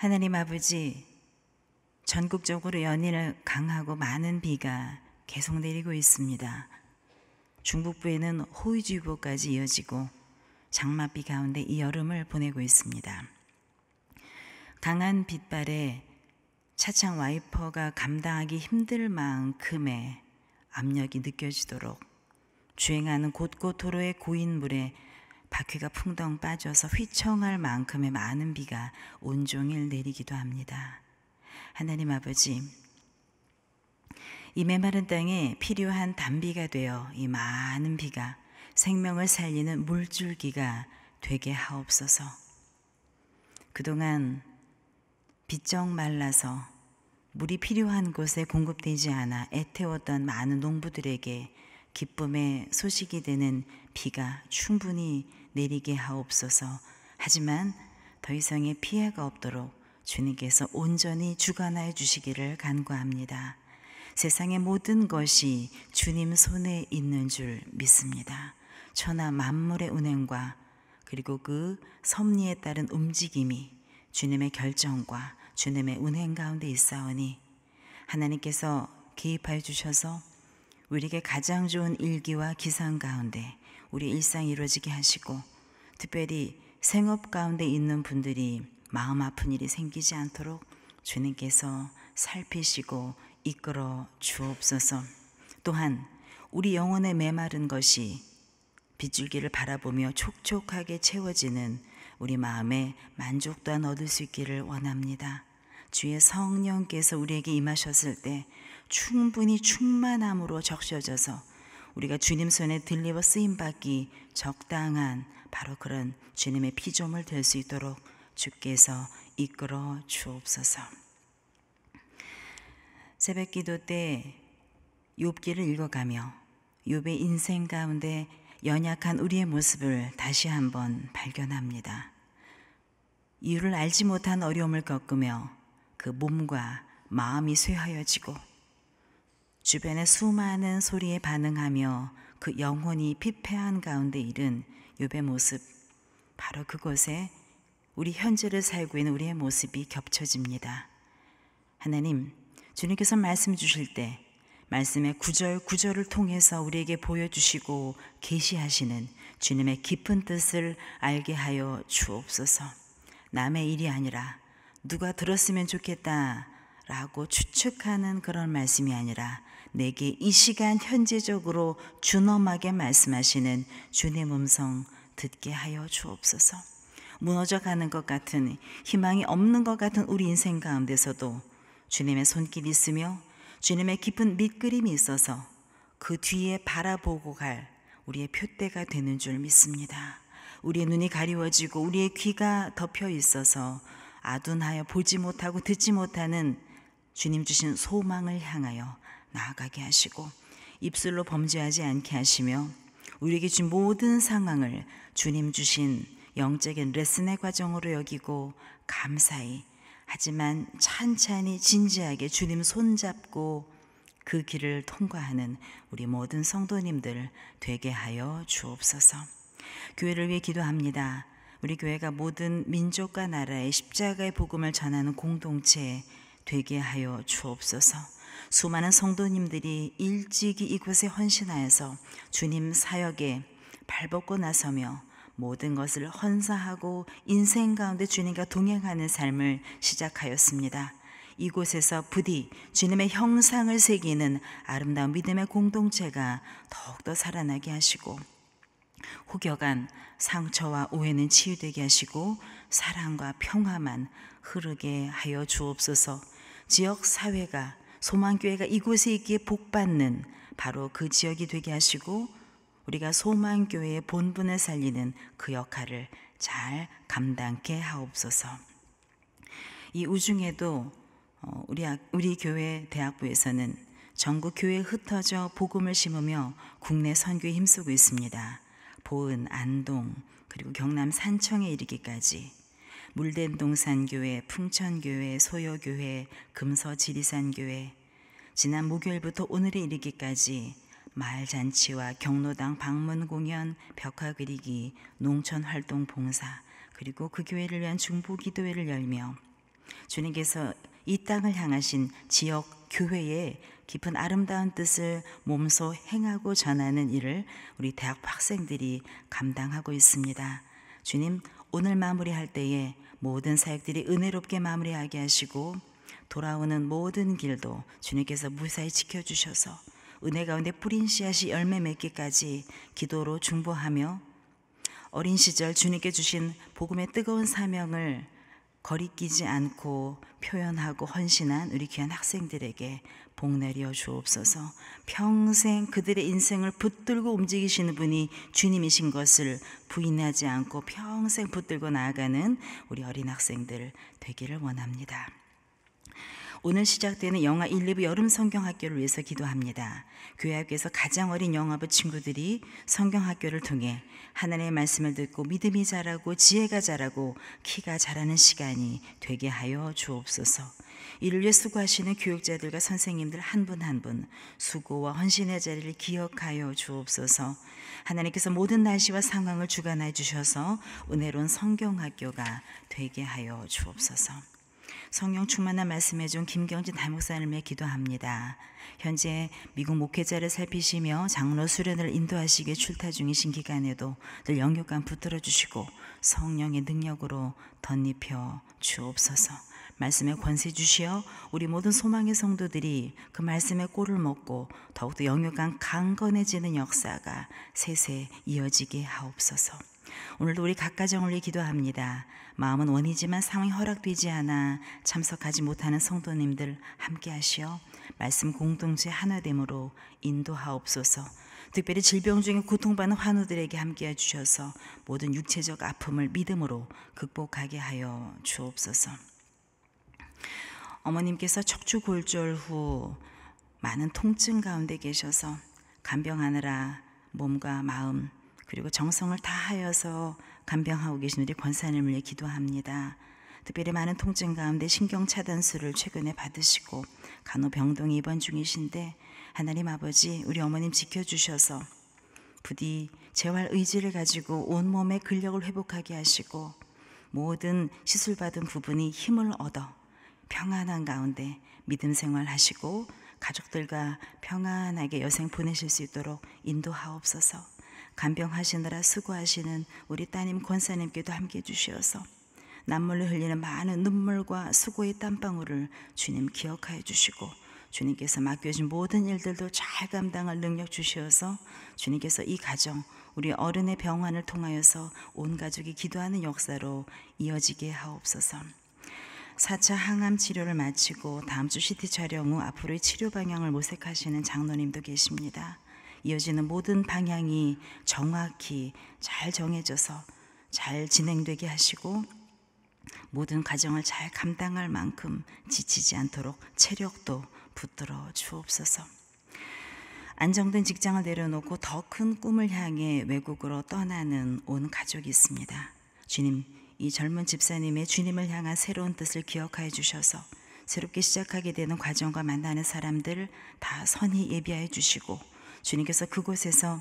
하나님 아버지, 전국적으로 연일 강하고 많은 비가 계속 내리고 있습니다. 중국부에는호위주의보까지 이어지고 장마비 가운데 이 여름을 보내고 있습니다. 강한 빗발에 차창 와이퍼가 감당하기 힘들 만큼의 압력이 느껴지도록 주행하는 곳곳 도로의 고인 물에 바퀴가 풍덩 빠져서 휘청할 만큼의 많은 비가 온종일 내리기도 합니다. 하나님 아버지, 이 메마른 땅에 필요한 단비가 되어 이 많은 비가 생명을 살리는 물줄기가 되게 하옵소서. 그동안 비쩍 말라서 물이 필요한 곳에 공급되지 않아 애태웠던 많은 농부들에게 기쁨의 소식이 되는 비가 충분히 내리게 하옵소서. 하지만 더 이상의 피해가 없도록 주님께서 온전히 주관하여 주시기를 간구합니다. 세상의 모든 것이 주님 손에 있는 줄 믿습니다. 천하 만물의 운행과 그리고 그 섭리에 따른 움직임이 주님의 결정과 주님의 운행 가운데 있사오니 하나님께서 개입하여 주셔서 우리에게 가장 좋은 일기와 기상 가운데 우리 일상 이루어지게 이 하시고 특별히 생업 가운데 있는 분들이 마음 아픈 일이 생기지 않도록 주님께서 살피시고 이끌어 주옵소서. 또한 우리 영혼의 메마른 것이 빗줄기를 바라보며 촉촉하게 채워지는 우리 마음에 만족 또한 얻을 수 있기를 원합니다. 주의 성령께서 우리에게 임하셨을 때 충분히 충만함으로 적셔져서 우리가 주님 손에 들리워 쓰임 받기 적당한 바로 그런 주님의 피조물 될 수 있도록 주께서 이끌어 주옵소서. 새벽 기도 때 욥기를 읽어가며 욥의 인생 가운데 연약한 우리의 모습을 다시 한번 발견합니다. 이유를 알지 못한 어려움을 겪으며 그 몸과 마음이 쇠하여지고 주변의 수많은 소리에 반응하며 그 영혼이 피폐한 가운데 이른 욥의 모습 바로 그곳에 우리 현재를 살고 있는 우리의 모습이 겹쳐집니다. 하나님, 주님께서 말씀 주실 때 말씀의 구절 구절을 통해서 우리에게 보여주시고 계시하시는 주님의 깊은 뜻을 알게 하여 주옵소서. 남의 일이 아니라 누가 들었으면 좋겠다 라고 추측하는 그런 말씀이 아니라 내게 이 시간 현재적으로 준엄하게 말씀하시는 주님 음성 듣게 하여 주옵소서. 무너져 가는 것 같은 희망이 없는 것 같은 우리 인생 가운데서도 주님의 손길이 있으며 주님의 깊은 밑그림이 있어서 그 뒤에 바라보고 갈 우리의 표대가 되는 줄 믿습니다. 우리의 눈이 가리워지고 우리의 귀가 덮여 있어서 아둔하여 보지 못하고 듣지 못하는 주님 주신 소망을 향하여 나아가게 하시고 입술로 범죄하지 않게 하시며 우리에게 준 모든 상황을 주님 주신 영적인 레슨의 과정으로 여기고 감사히 하지만 찬찬히 진지하게 주님 손잡고 그 길을 통과하는 우리 모든 성도님들 되게 하여 주옵소서. 교회를 위해 기도합니다. 우리 교회가 모든 민족과 나라의 십자가의 복음을 전하는 공동체 에 되게 하여 주옵소서. 수많은 성도님들이 일찍이 이곳에 헌신하여서 주님 사역에 발벗고 나서며 모든 것을 헌사하고 인생 가운데 주님과 동행하는 삶을 시작하였습니다. 이곳에서 부디 주님의 형상을 새기는 아름다운 믿음의 공동체가 더욱더 살아나게 하시고 혹여간 상처와 오해는 치유되게 하시고 사랑과 평화만 흐르게 하여 주옵소서 지역 사회가 소망교회가 이곳에 있기에 복받는 바로 그 지역이 되게 하시고 우리가 소망교회의 본분을 살리는 그 역할을 잘 감당케 하옵소서. 이 우중에도 어, 우리, 우리 교회 대학부에서는 전국 교회에 흩어져 복음을 심으며 국내 선교에 힘쓰고 있습니다. 보은, 안동, 그리고 경남 산청에 이르기까지 물된동산교회, 풍천교회, 소요교회, 금서지리산교회, 지난 목요일부터 오늘에 이르기까지 마을잔치와 경로당 방문 공연, 벽화 그리기, 농촌 활동 봉사, 그리고 그 교회를 위한 중보 기도회를 열며 주님께서 이 땅을 향하신 지역 교회의 깊은 아름다운 뜻을 몸소 행하고 전하는 일을 우리 대학 학생들이 감당하고 있습니다. 주님 오늘 마무리할 때에 모든 사역들이 은혜롭게 마무리하게 하시고 돌아오는 모든 길도 주님께서 무사히 지켜주셔서 은혜 가운데 뿌린 씨앗이 열매 맺기까지 기도로 중보하며 어린 시절 주님께 주신 복음의 뜨거운 사명을 거리끼지 않고 표현하고 헌신한 우리 귀한 학생들에게 복 내려 주옵소서 평생 그들의 인생을 붙들고 움직이시는 분이 주님이신 것을 부인하지 않고 평생 붙들고 나아가는 우리 어린 학생들 되기를 원합니다. 오늘 시작되는 영화 1, 2부 여름 성경학교를 위해서 기도합니다. 교회 학교에서 가장 어린 영화부 친구들이 성경학교를 통해 하나님의 말씀을 듣고 믿음이 자라고 지혜가 자라고 키가 자라는 시간이 되게 하여 주옵소서. 이를 위해 수고하시는 교육자들과 선생님들 한 분 한 분 수고와 헌신의 자리를 기억하여 주옵소서. 하나님께서 모든 날씨와 상황을 주관해 주셔서 은혜로운 성경학교가 되게 하여 주옵소서. 성령 충만한 말씀해 준 김경진 담목사님의 기도합니다. 현재 미국 목회자를 살피시며 장로 수련을 인도하시기 출타 중이신 기간에도 늘영육감 붙들어 주시고 성령의 능력으로 덧입혀 주옵소서. 말씀에 권세 주시어 우리 모든 소망의 성도들이 그 말씀의 꼴을 먹고 더욱더 영육간 강건해지는 역사가 세세 이어지게 하옵소서. 오늘도 우리 각가정을 위해 기도합니다. 마음은 원이지만 상황이 허락되지 않아 참석하지 못하는 성도님들 함께 하시어 말씀 공동체 하나됨으로 인도하옵소서. 특별히 질병 중에 고통받는 환우들에게 함께해 주셔서 모든 육체적 아픔을 믿음으로 극복하게 하여 주옵소서. 어머님께서 척추골절 후 많은 통증 가운데 계셔서 간병하느라 몸과 마음 그리고 정성을 다하여서 간병하고 계신 우리 권사님을 위해 기도합니다. 특별히 많은 통증 가운데 신경 차단술을 최근에 받으시고 간호병동에 입원 중이신데 하나님 아버지 우리 어머님 지켜주셔서 부디 재활 의지를 가지고 온몸의 근력을 회복하게 하시고 모든 시술받은 부분이 힘을 얻어 평안한 가운데 믿음 생활하시고 가족들과 평안하게 여생 보내실 수 있도록 인도하옵소서. 간병하시느라 수고하시는 우리 따님 권사님께도 함께 해 주시어서 남물로 흘리는 많은 눈물과 수고의 땀방울을 주님 기억하여 주시고 주님께서 맡겨진 모든 일들도 잘 감당할 능력 주시어서 주님께서 이 가정 우리 어른의 병환을 통하여서 온 가족이 기도하는 역사로 이어지게 하옵소서. 4차 항암 치료를 마치고 다음 주 CT 촬영 후 앞으로의 치료 방향을 모색하시는 장로님도 계십니다. 이어지는 모든 방향이 정확히 잘 정해져서 잘 진행되게 하시고 모든 가정을 잘 감당할 만큼 지치지 않도록 체력도 붙들어 주옵소서. 안정된 직장을 내려놓고 더 큰 꿈을 향해 외국으로 떠나는 온 가족이 있습니다. 주님, 이 젊은 집사님의 주님을 향한 새로운 뜻을 기억하여 주셔서 새롭게 시작하게 되는 과정과 만나는 사람들 다 선히 예비하여 주시고 주님께서 그곳에서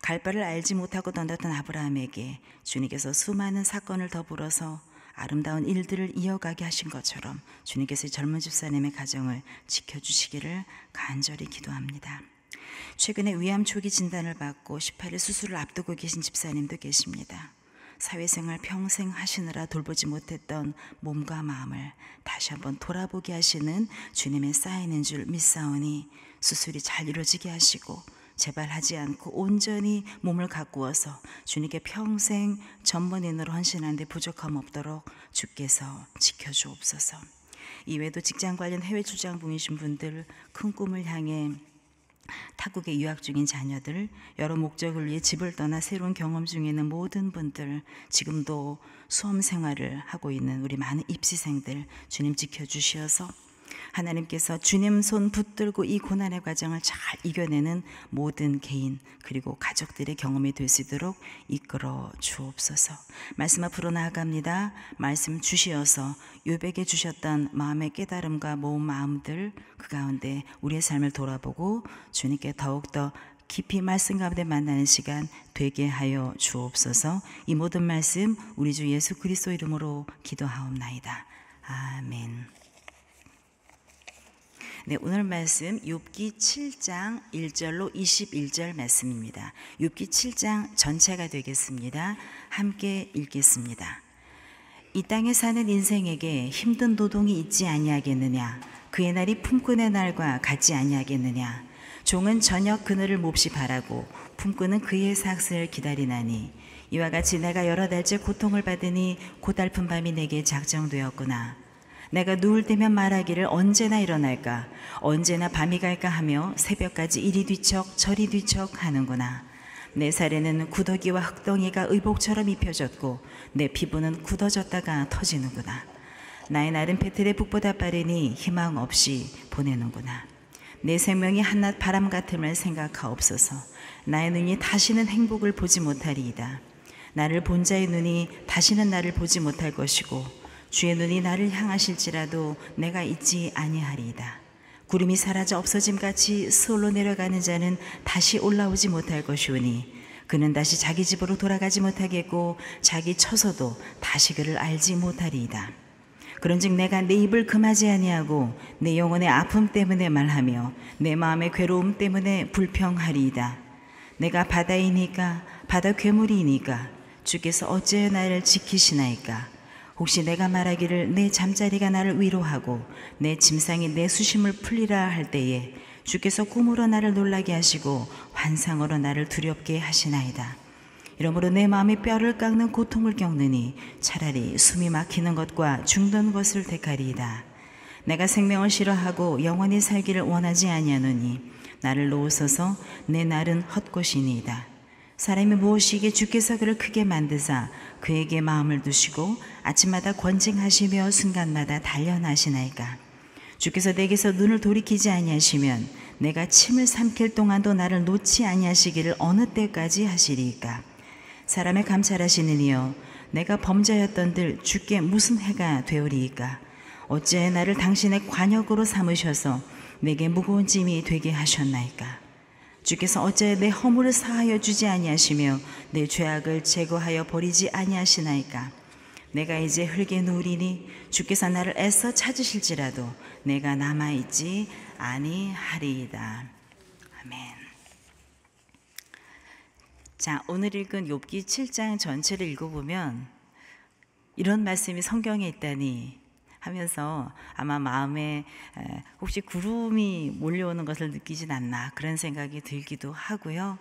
갈 바를 알지 못하고 던졌던 아브라함에게 주님께서 수많은 사건을 더불어서 아름다운 일들을 이어가게 하신 것처럼 주님께서 젊은 집사님의 가정을 지켜주시기를 간절히 기도합니다. 최근에 위암 초기 진단을 받고 18일 수술을 앞두고 계신 집사님도 계십니다. 사회생활 평생 하시느라 돌보지 못했던 몸과 마음을 다시 한번 돌아보게 하시는 주님의 쌓이는 줄 믿사오니 수술이 잘 이루어지게 하시고 재발 하지 않고 온전히 몸을 가꾸어서 주님께 평생 전문인으로 헌신하는데 부족함 없도록 주께서 지켜주옵소서. 이외에도 직장 관련 해외 출장분이신 분들 큰 꿈을 향해 타국에 유학 중인 자녀들, 여러 목적을 위해 집을 떠나 새로운 경험 중에 는 모든 분들, 지금도 수험 생활을 하고 있는 우리 많은 입시생들, 주님 지켜주시어서 하나님께서 주님 손 붙들고 이 고난의 과정을 잘 이겨내는 모든 개인 그리고 가족들의 경험이 될 수 있도록 이끌어 주옵소서. 말씀 앞으로 나아갑니다. 말씀 주시어서 요백에 주셨던 마음의 깨달음과 모은 마음들 그 가운데 우리의 삶을 돌아보고 주님께 더욱더 깊이 말씀 가운데 만나는 시간 되게 하여 주옵소서. 이 모든 말씀 우리 주 예수 그리스도 이름으로 기도하옵나이다. 아멘. 네, 오늘 말씀 6기 7장 1절로 21절 말씀입니다. 6기 7장 전체가 되겠습니다. 함께 읽겠습니다. 이 땅에 사는 인생에게 힘든 노동이 있지 아니하겠느냐 그의 날이 품꾼의 날과 같지 아니하겠느냐 종은 저녁 그늘을 몹시 바라고 품꾼은 그의 삭슬 기다리나니 이와 같이 내가 여러 달째 고통을 받으니 고달픈 밤이 내게 작정되었구나 내가 누울 때면 말하기를 언제나 일어날까, 언제나 밤이 갈까 하며 새벽까지 이리 뒤척 저리 뒤척 하는구나. 내 살에는 구더기와 흙덩이가 의복처럼 입혀졌고 내 피부는 굳어졌다가 터지는구나. 나의 날은 배틀의 북보다 빠르니 희망 없이 보내는구나. 내 생명이 한낱 바람 같음을 생각하옵소서. 나의 눈이 다시는 행복을 보지 못하리이다. 나를 본 자의 눈이 다시는 나를 보지 못할 것이고 주의 눈이 나를 향하실지라도 내가 있지 아니하리이다. 구름이 사라져 없어짐 같이 스올로 내려가는 자는 다시 올라오지 못할 것이오니 그는 다시 자기 집으로 돌아가지 못하겠고 자기 처소도 다시 그를 알지 못하리이다. 그런즉 내가 내 입을 금하지 아니하고 내 영혼의 아픔 때문에 말하며 내 마음의 괴로움 때문에 불평하리이다. 내가 바다이니까 바다 괴물이니까 주께서 어찌 나를 지키시나이까 혹시 내가 말하기를 내 잠자리가 나를 위로하고 내 짐상이 내 수심을 풀리라 할 때에 주께서 꿈으로 나를 놀라게 하시고 환상으로 나를 두렵게 하시나이다. 이러므로 내 마음이 뼈를 깎는 고통을 겪느니 차라리 숨이 막히는 것과 중던 것을 택하리이다. 내가 생명을 싫어하고 영원히 살기를 원하지 아니하노니 나를 놓으소서 내 날은 헛것이니이다. 사람이 무엇이기에 주께서 그를 크게 만드사 그에게 마음을 두시고 아침마다 권징하시며 순간마다 단련하시나이까 주께서 내게서 눈을 돌이키지 아니하시면 내가 침을 삼킬 동안도 나를 놓지 아니하시기를 어느 때까지 하시리이까 사람의 감찰하시는 이여 내가 범죄였던들 주께 무슨 해가 되오리이까 어찌하여 나를 당신의 관역으로 삼으셔서 내게 무거운 짐이 되게 하셨나이까 주께서 어째 내 허물을 사하여 주지 아니하시며 내 죄악을 제거하여 버리지 아니하시나이까 내가 이제 흙에 누리니 주께서 나를 애써 찾으실지라도 내가 남아 있지 아니하리이다. 아멘. 자, 오늘 읽은 욥기 7장 전체를 읽어 보면 이런 말씀이 성경에 있다니 하면서 아마 마음에 혹시 구름이 몰려오는 것을 느끼진 않나 그런 생각이 들기도 하고요.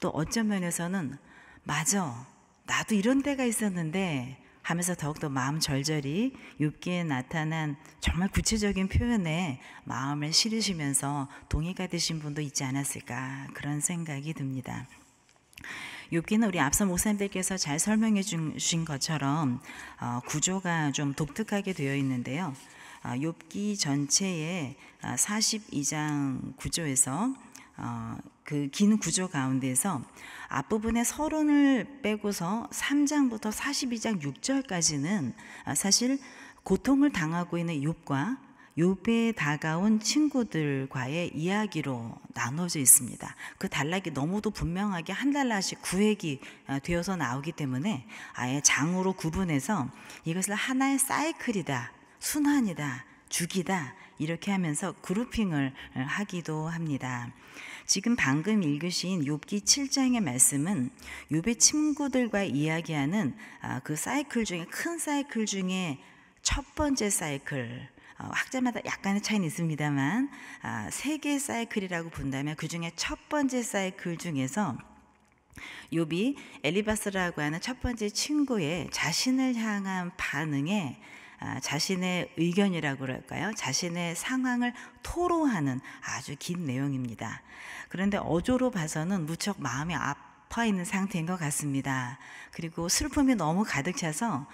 또 어쩌 면에서는 맞아 나도 이런 때가 있었는데 하면서 더욱더 마음 절절히 욥기에 나타난 정말 구체적인 표현에 마음을 실으시면서 동의가 되신 분도 있지 않았을까 그런 생각이 듭니다. 욥기는 우리 앞서 목사님들께서 잘 설명해 주신 것처럼 어, 구조가 좀 독특하게 되어 있는데요. 어, 욥기 전체의 42장 어, 구조에서 그 긴 구조 가운데서 앞부분의 서론을 빼고서 3장부터 42장 6절까지는 사실 고통을 당하고 있는 욥과 욥에 다가온 친구들과의 이야기로 나눠져 있습니다. 그 단락이 너무도 분명하게 한 단락씩 구획이 어, 되어서 나오기 때문에 아예 장으로 구분해서 이것을 하나의 사이클이다, 순환이다, 주기다 이렇게 하면서 그룹핑을 어, 하기도 합니다. 지금 방금 읽으신 욥기 7장의 말씀은 욥의 친구들과 이야기하는 아, 그 사이클 중에 큰 사이클 중에 첫 번째 사이클 어, 학자마다 약간의 차이는 있습니다만 아, 세 개의 사이클이라고 본다면 그 중에 첫 번째 사이클 중에서 요비 엘리바스라고 하는 첫 번째 친구의 자신을 향한 반응에 아, 자신의 의견이라고 그럴까요? 자신의 상황을 토로하는 아주 긴 내용입니다. 그런데 어조로 봐서는 무척 마음이 아파 있는 상태인 것 같습니다. 그리고 슬픔이 너무 가득 차서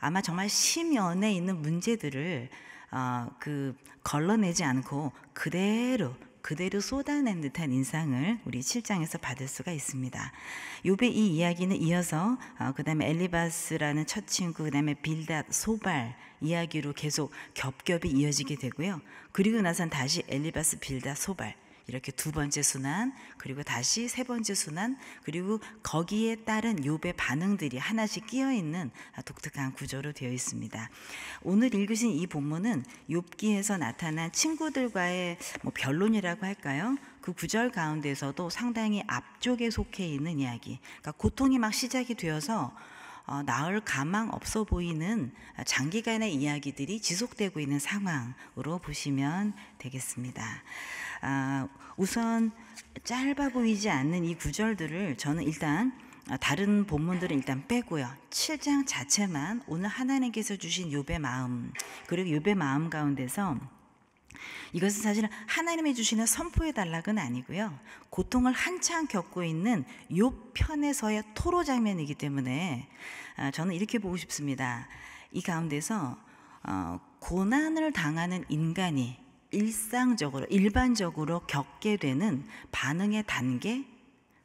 아마 정말 심연에 있는 문제들을 어, 그 걸러내지 않고 그대로 그대로 쏟아낸 듯한 인상을 우리 7장에서 받을 수가 있습니다. 요배 이 이야기는 이어서 어, 그다음에 엘리바스라는 첫 친구 그다음에 빌닷 소발 이야기로 계속 겹겹이 이어지게 되고요. 그리고 나선 다시 엘리바스 빌닷 소발 이렇게 두 번째 순환 그리고 다시 세 번째 순환 그리고 거기에 따른 욥의 반응들이 하나씩 끼어 있는 독특한 구조로 되어 있습니다. 오늘 읽으신 이 본문은 욥기에서 나타난 친구들과의 뭐 변론이라고 할까요? 그 구절 가운데서도 상당히 앞쪽에 속해 있는 이야기. 그러니까 고통이 막 시작이 되어서 어, 나을 가망 없어 보이는 장기간의 이야기들이 지속되고 있는 상황으로 보시면 되겠습니다. 아, 우선 짧아 보이지 않는 이 구절들을 저는 일단 아, 다른 본문들은 일단 빼고요. 7장 자체만 오늘 하나님께서 주신 요배 마음 그리고 요배 마음 가운데서 이것은 사실은 하나님이 주시는 선포의 단락은 아니고요. 고통을 한창 겪고 있는 요 편에서의 토로 장면이기 때문에 아, 저는 이렇게 보고 싶습니다. 이 가운데서 어, 고난을 당하는 인간이 일상적으로 일반적으로 겪게 되는 반응의 단계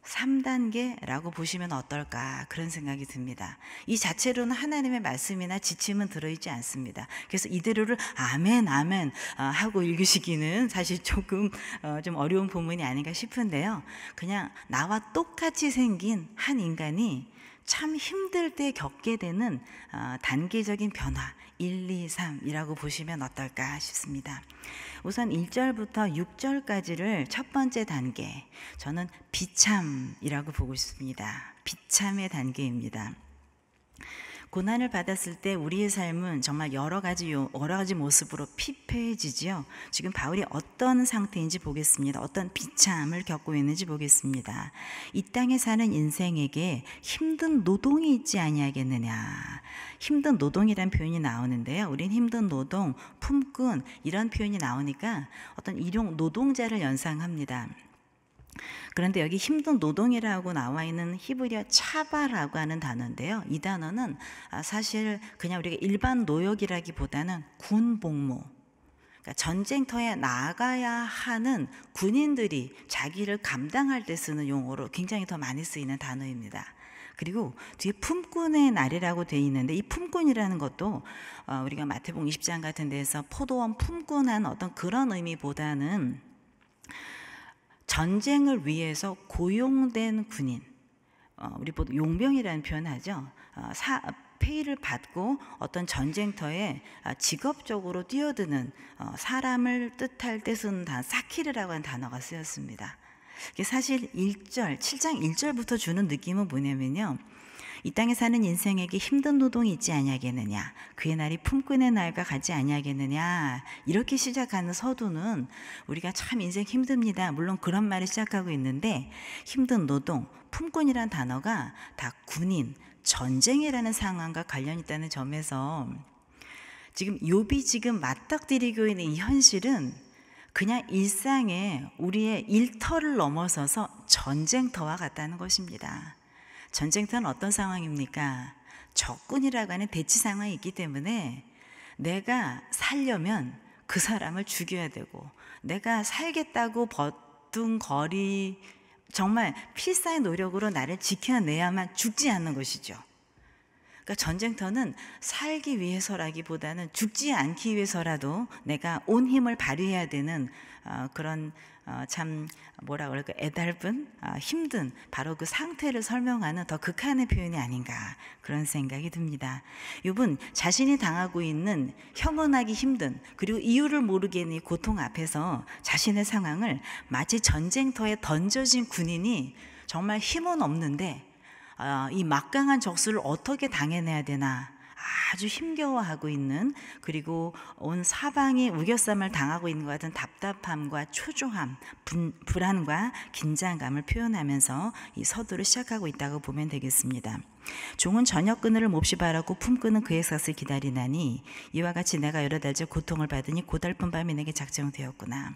3단계라고 보시면 어떨까 그런 생각이 듭니다. 이 자체로는 하나님의 말씀이나 지침은 들어있지 않습니다. 그래서 이대로를 아멘 아멘 어, 하고 읽으시기는 사실 조금 어, 좀 어려운 본문이 아닌가 싶은데요. 그냥 나와 똑같이 생긴 한 인간이 참 힘들 때 겪게 되는 어, 단기적인 변화 1, 2, 3이라고 보시면 어떨까 싶습니다. 우선 1절부터 6절까지를 첫 번째 단계, 저는 비참이라고 보고 있습니다. 비참의 단계입니다. 고난을 받았을 때 우리의 삶은 정말 여러 가지 여러 가지 모습으로 피폐해지지요. 지금 바울이 어떤 상태인지 보겠습니다. 어떤 비참을 겪고 있는지 보겠습니다. 이 땅에 사는 인생에게 힘든 노동이 있지 아니하겠느냐. 힘든 노동이란 표현이 나오는데요. 우린 힘든 노동, 품꾼 이런 표현이 나오니까 어떤 일용 노동자를 연상합니다. 그런데 여기 힘든 노동이라고 나와 있는 히브리어 차바라고 하는 단어인데요. 이 단어는 아, 사실 그냥 우리가 일반 노역이라기보다는 군 복무. 그러니까 전쟁터에 나가야 하는 군인들이 자기를 감당할 때 쓰는 용어로 굉장히 더 많이 쓰이는 단어입니다. 그리고 뒤에 품꾼의 날이라고 돼 있는데 이 품꾼이라는 것도 어, 우리가 마태복음 20장 같은 데서 포도원 품꾼한 어떤 그런 의미보다는 전쟁을 위해서 고용된 군인, 어, 우리 보통 용병이라는 표현하죠. 어, 사, 페이를 받고 어떤 전쟁터에 아, 직업적으로 뛰어드는 어, 사람을 뜻할 때 쓰는 단 사키르라고 하는 단어가 쓰였습니다. 사실 1절, 7장 1절부터 주는 느낌은 뭐냐면요. 이 땅에 사는 인생에게 힘든 노동이 있지 아니하겠느냐 그의 날이 품꾼의 날과 같지 아니하겠느냐 이렇게 시작하는 서두는 우리가 참 인생 힘듭니다 물론 그런 말을 시작하고 있는데 힘든 노동 품꾼이란 단어가 다 군인 전쟁이라는 상황과 관련 있다는 점에서 지금 요비 지금 맞닥뜨리고 있는 이 현실은 그냥 일상에 우리의 일터를 넘어서서 전쟁터와 같다는 것입니다. 전쟁터는 어떤 상황입니까? 적군이라고 하는 대치 상황이 있기 때문에 내가 살려면 그 사람을 죽여야 되고 내가 살겠다고 버둥거리 정말 필사의 노력으로 나를 지켜내야만 죽지 않는 것이죠. 그러니까 전쟁터는 살기 위해서라기보다는 죽지 않기 위해서라도 내가 온 힘을 발휘해야 되는 어, 그런 어, 참 뭐라 그럴까 애달픈 어, 힘든 바로 그 상태를 설명하는 더 극한의 표현이 아닌가 그런 생각이 듭니다. 욥은 자신이 당하고 있는 형언하기 힘든 그리고 이유를 모르겠니 고통 앞에서 자신의 상황을 마치 전쟁터에 던져진 군인이 정말 힘은 없는데 어, 이 막강한 적수를 어떻게 당해내야 되나 아주 힘겨워하고 있는 그리고 온 사방이 우겨쌈을 당하고 있는 것 같은 답답함과 초조함, 분, 불안과 긴장감을 표현하면서 이 서두를 시작하고 있다고 보면 되겠습니다. 종은 저녁 그늘을 몹시 바라고 품끄는 그의 삭을 기다리나니 이와 같이 내가 여러 달째 고통을 받으니 고달픈 밤이 내게 작정되었구나.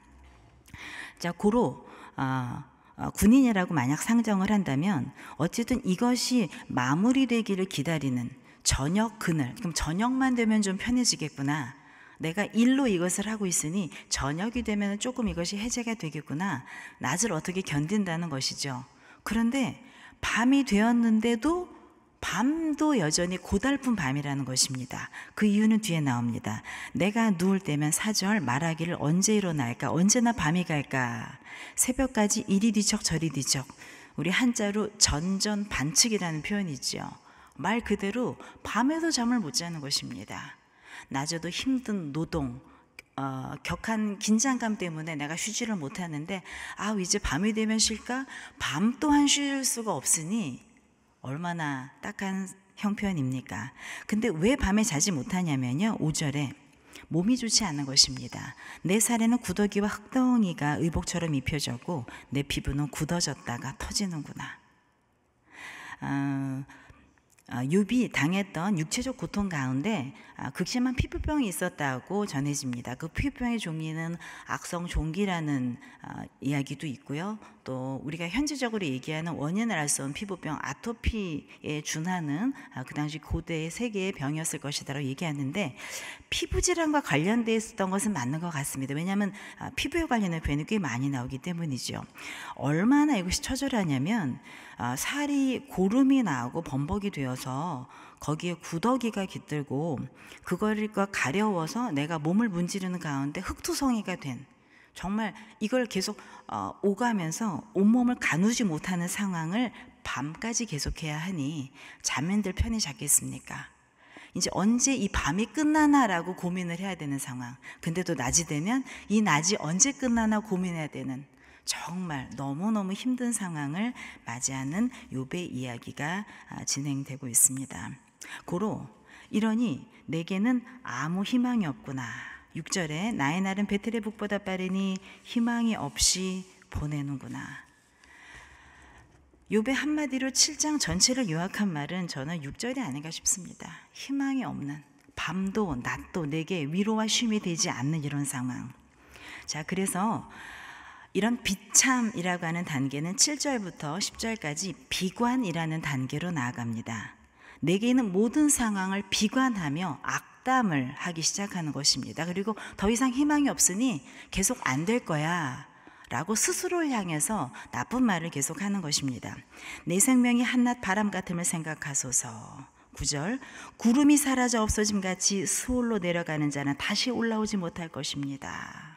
자 고로 어, 어, 군인이라고 만약 상정을 한다면 어쨌든 이것이 마무리되기를 기다리는 저녁 그늘 그럼 저녁만 되면 좀 편해지겠구나. 내가 일로 이것을 하고 있으니 저녁이 되면 조금 이것이 해제가 되겠구나. 낮을 어떻게 견딘다는 것이죠. 그런데 밤이 되었는데도 밤도 여전히 고달픈 밤이라는 것입니다. 그 이유는 뒤에 나옵니다. 내가 누울 때면 사절 말하기를 언제 일어날까? 언제나 밤이 갈까? 새벽까지 이리 뒤척 저리 뒤척. 우리 한자로 전전 반측이라는 표현이지요. 말 그대로 밤에도 잠을 못 자는 것입니다. 낮에도 힘든 노동, 어, 격한 긴장감 때문에 내가 쉬지를 못하는데 아 이제 밤이 되면 쉴까? 밤 또한 쉴 수가 없으니 얼마나 딱한 형편입니까? 근데 왜 밤에 자지 못하냐면요. 5절에 몸이 좋지 않은 것입니다. 내 살에는 구더기와 흑덩이가 의복처럼 입혀졌고 내 피부는 굳어졌다가 터지는구나. 어, 어, 유비 당했던 육체적 고통 가운데 아, 극심한 피부병이 있었다고 전해집니다. 그 피부병의 종류는 악성 종기라는 아, 이야기도 있고요. 또 우리가 현지적으로 얘기하는 원인을 알수 없는 피부병 아토피에 준하는 아, 그 당시 고대의 세계의 병이었을 것이다라고 얘기하는데 피부 질환과 관련돼 있었던 것은 맞는 것 같습니다. 왜냐하면 피부에 관련된 변이 꽤 많이 나오기 때문이죠. 얼마나 이것이 처절하냐면 살이 고름이 나오고 범벅이 되어서 거기에 구더기가 깃들고 그걸과 그 가려워서 내가 몸을 문지르는 가운데 흙투성이가 된 정말 이걸 계속 어, 오가면서 온몸을 가누지 못하는 상황을 밤까지 계속해야 하니 잠맨들 편히 잤겠습니까? 이제 언제 이 밤이 끝나나라고 고민을 해야 되는 상황. 근데 도 낮이 되면 이 낮이 언제 끝나나 고민해야 되는 정말 너무너무 힘든 상황을 맞이하는 요배 이야기가 아, 진행되고 있습니다. 고로 이러니 내게는 아무 희망이 없구나. 6절에 나의 날은 베틀의 북보다 빠르니 희망이 없이 보내는구나. 요배 한마디로 7장 전체를 요약한 말은 저는 6절이 아닌가 싶습니다. 희망이 없는 밤도 낮도 내게 위로와 쉼이 되지 않는 이런 상황. 자, 그래서 이런 비참이라고 하는 단계는 7절부터 10절까지 비관이라는 단계로 나아갑니다. 내게는 있 모든 상황을 비관하며 악담을 하기 시작하는 것입니다. 그리고 더 이상 희망이 없으니 계속 안 될 거야. 라고 스스로를 향해서 나쁜 말을 계속 하는 것입니다. 내 생명이 한낱 바람 같음을 생각하소서. 9절 구름이 사라져 없어짐 같이 스올로 내려가는 자는 다시 올라오지 못할 것입니다.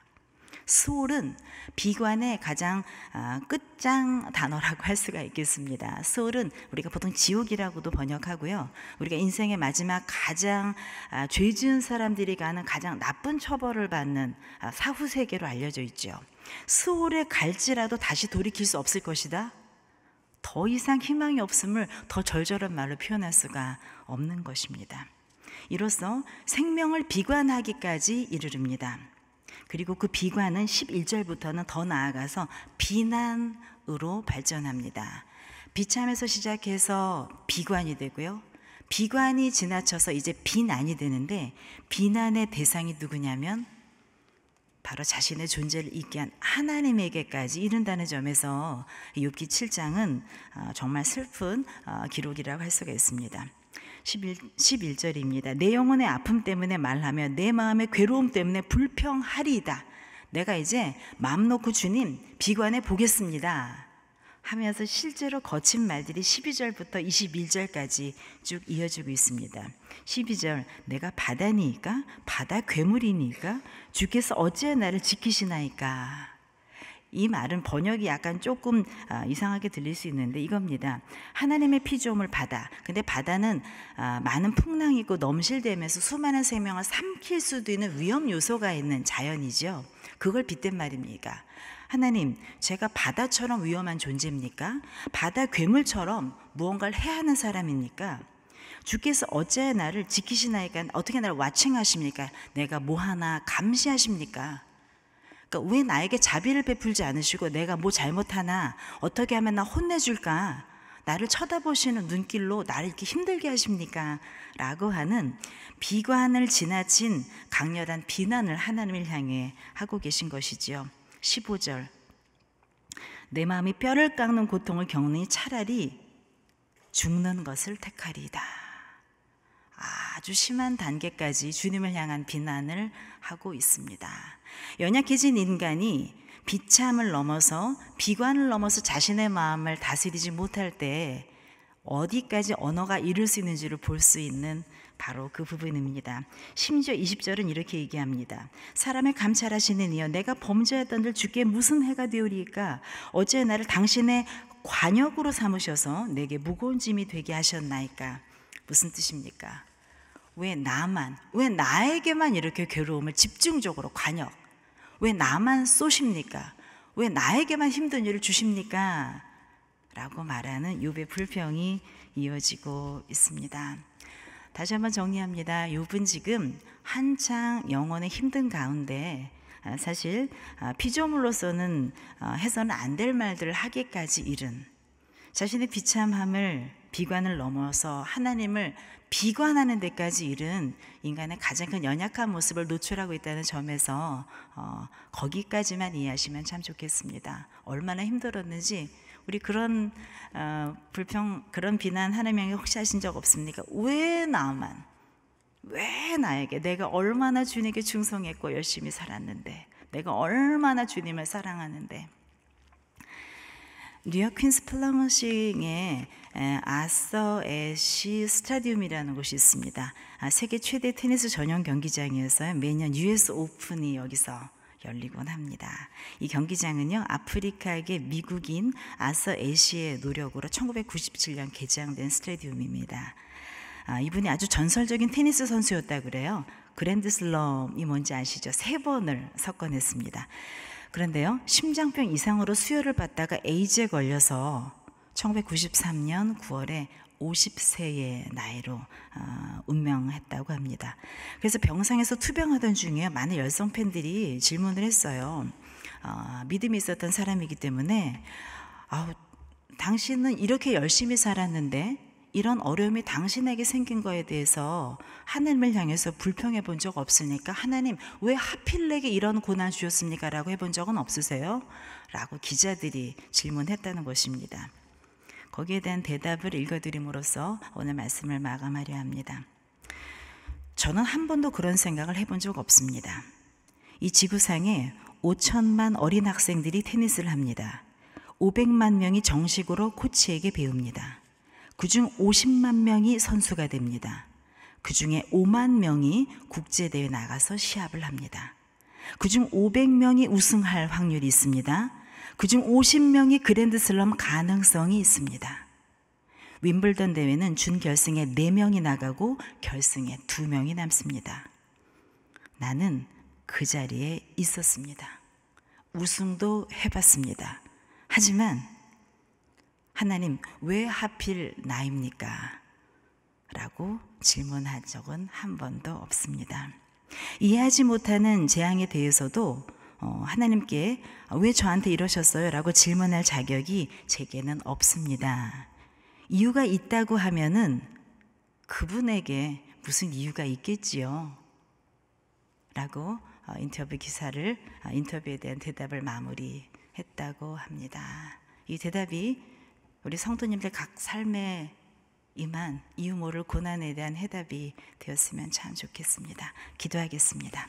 소울은 비관의 가장 아, 끝장 단어라고 할 수가 있겠습니다. 소울은 우리가 보통 지옥이라고도 번역하고요. 우리가 인생의 마지막 가장 아, 죄 지은 사람들이 가는 가장 나쁜 처벌을 받는 아, 사후 세계로 알려져 있죠. 수월에 갈지라도 다시 돌이킬 수 없을 것이다. 더 이상 희망이 없음을 더 절절한 말로 표현할 수가 없는 것입니다. 이로써 생명을 비관하기까지 이르릅니다. 그리고 그 비관은 11절부터는 더 나아가서 비난으로 발전합니다. 비참에서 시작해서 비관이 되고요. 비관이 지나쳐서 이제 비난이 되는데 비난의 대상이 누구냐면 바로 자신의 존재를 잊게 한 하나님에게까지 이른다는 점에서 욥기 7장은 어, 정말 슬픈 어, 기록이라고 할 수가 있습니다. 11, 절입니다내 영혼의 아픔 때문에 말하며 내 마음의 괴로움 때문에 불평하리이다. 내가 이제 마음 놓고 주님 비관해 보겠습니다. 하면서 실제로 거친 말들이 12절부터 21절까지 쭉 이어지고 있습니다. 12절 내가 바다니까 바다 괴물이니까 주께서 어찌 나를 지키시나이까 이 말은 번역이 약간 조금 아, 이상하게 들릴 수 있는데 이겁니다. 하나님의 피조물 바다. 근데 바다는 아, 많은 풍랑이고 넘실대면서 수많은 생명을 삼킬 수도 있는 위험 요소가 있는 자연이죠. 그걸 빗댄 말입니까? 하나님, 제가 바다처럼 위험한 존재입니까? 바다 괴물처럼 무언가를 해하는 사람입니까? 주께서 어째 나를 지키시나이까 어떻게 나를 와칭하십니까? 내가 뭐 하나 감시하십니까? 그러니까 왜 나에게 자비를 베풀지 않으시고 내가 뭐 잘못하나 어떻게 하면 나 혼내줄까 나를 쳐다보시는 눈길로 나를 이렇게 힘들게 하십니까? 라고 하는 비관을 지나친 강렬한 비난을 하나님을 향해 하고 계신 것이지요. 15절. 내 마음이 뼈를 깎는 고통을 겪느니 차라리 죽는 것을 택하리이다. 아주 심한 단계까지 주님을 향한 비난을 하고 있습니다. 연약해진 인간이 비참을 넘어서 비관을 넘어서 자신의 마음을 다스리지 못할 때 어디까지 언어가 이룰 수 있는지를 볼 수 있는 바로 그 부분입니다. 심지어 20절은 이렇게 얘기합니다. 사람의 감찰하시는 이여 내가 범죄하던들 주께 무슨 해가 되오리까 어째 나를 당신의 관역으로 삼으셔서 내게 무거운 짐이 되게 하셨나이까 무슨 뜻입니까? 왜 나만, 왜 나에게만 이렇게 괴로움을 집중적으로 관역, 왜 나만 쏘십니까? 왜 나에게만 힘든 일을 주십니까? 라고 말하는 욥의 불평이 이어지고 있습니다. 다시 한번 정리합니다. 욥은 지금 한창 영혼의 힘든 가운데 아, 사실 아, 피조물로서는 아, 해서는 안 될 말들을 하기까지 이른 자신의 비참함을 비관을 넘어서 하나님을 비관하는 데까지 이른 인간의 가장 큰 연약한 모습을 노출하고 있다는 점에서 어, 거기까지만 이해하시면 참 좋겠습니다. 얼마나 힘들었는지 우리 그런 어, 불평 그런 비난 하나님에게 혹시 하신 적 없습니까? 왜 나만? 왜 나에게? 내가 얼마나 주님께 충성했고 열심히 살았는데, 내가 얼마나 주님을 사랑하는데. 뉴욕 퀸스 플라머싱의 아서 애쉬 스타디움이라는 곳이 있습니다. 아, 세계 최대 테니스 전용 경기장이어서 매년 US 오픈이 여기서 열리곤 합니다. 이 경기장은요, 아프리카에게 미국인 아서 애쉬의 노력으로 1997년 개장된 스타디움입니다. 아, 이분이 아주 전설적인 테니스 선수였다 그래요. 그랜드슬럼이 뭔지 아시죠? 세 번을 석권했습니다. 그런데요, 심장병 이상으로 수혈을 받다가 에이즈에 걸려서 1993년 9월에 50세의 나이로 어, 운명했다고 합니다. 그래서 병상에서 투병하던 중에 많은 열성 팬들이 질문을 했어요. 어, 믿음이 있었던 사람이기 때문에 아우 당신은 이렇게 열심히 살았는데 이런 어려움이 당신에게 생긴 거에 대해서 하나님을 향해서 불평해 본 적 없으니까 하나님 왜 하필 내게 이런 고난 주셨습니까? 라고 해본 적은 없으세요? 라고 기자들이 질문했다는 것입니다. 거기에 대한 대답을 읽어드림으로써 오늘 말씀을 마감하려 합니다. 저는 한 번도 그런 생각을 해본 적 없습니다. 이 지구상에 5천만 어린 학생들이 테니스를 합니다. 500만 명이 정식으로 코치에게 배웁니다. 그중 50만 명이 선수가 됩니다. 그 중에 5만 명이 국제대회 나가서 시합을 합니다. 그중 500명이 우승할 확률이 있습니다. 그중 50명이 그랜드슬럼 가능성이 있습니다. 윈블던 대회는 준결승에 4명이 나가고 결승에 2명이 남습니다. 나는 그 자리에 있었습니다. 우승도 해봤습니다. 하지만 하나님 왜 하필 나입니까? 라고 질문한 적은 한 번도 없습니다. 이해하지 못하는 재앙에 대해서도 어, 하나님께 왜 저한테 이러셨어요? 라고 질문할 자격이 제게는 없습니다. 이유가 있다고 하면은 그분에게 무슨 이유가 있겠지요? 라고 어, 인터뷰 기사를, 아, 인터뷰에 대한 대답을 마무리 했다고 합니다. 이 대답이 우리 성도님들 각 삶에 임한 이유 모를 고난에 대한 해답이 되었으면 참 좋겠습니다. 기도하겠습니다.